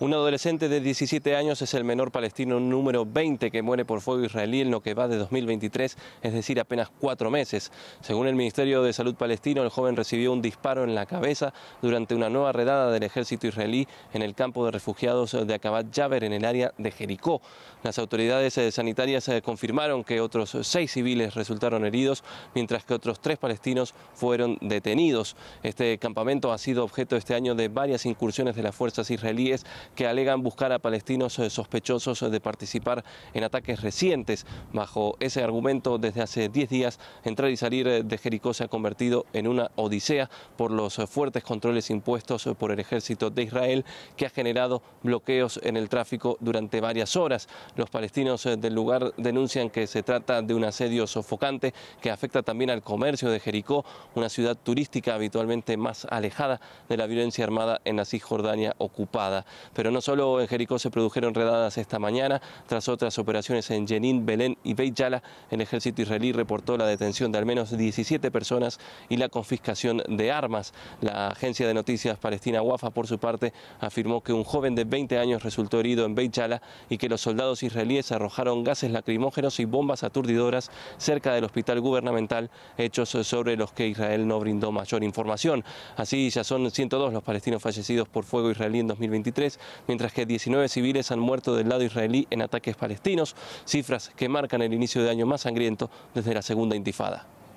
Un adolescente de 17 años es el menor palestino número 20 que muere por fuego israelí en lo que va de 2023, es decir, apenas cuatro meses. Según el Ministerio de Salud palestino, el joven recibió un disparo en la cabeza durante una nueva redada del ejército israelí en el campo de refugiados de Akabat Yaber, en el área de Jericó. Las autoridades eh, sanitarias eh, confirmaron que otros seis civiles resultaron heridos, mientras que otros tres palestinos fueron detenidos. Este campamento ha sido objeto este año de varias incursiones de las fuerzas israelíes que alegan buscar a palestinos eh, sospechosos de participar en ataques recientes. Bajo ese argumento, desde hace 10 días, entrar y salir eh, de Jericó se ha convertido en una odisea por los eh, fuertes controles impuestos por el ejército de Israel, que ha generado bloqueos en el tráfico durante varias horas. Los palestinos del lugar denuncian que se trata de un asedio sofocante que afecta también al comercio de Jericó, una ciudad turística habitualmente más alejada de la violencia armada en la Cisjordania ocupada. Pero no solo en Jericó se produjeron redadas esta mañana, tras otras operaciones en Jenin, Belén y Beit Yala, el ejército israelí reportó la detención de al menos 17 personas y la confiscación de armas. La agencia de noticias palestina Wafa, por su parte, afirmó que un joven de 20 años resultó herido en Beit Yala y que los soldados israelíes arrojaron gases lacrimógenos y bombas aturdidoras cerca del hospital gubernamental, hechos sobre los que Israel no brindó mayor información. Así ya son 102 los palestinos fallecidos por fuego israelí en 2023 mientras que 19 civiles han muerto del lado israelí en ataques palestinos, cifras que marcan el inicio de año más sangriento desde la segunda intifada.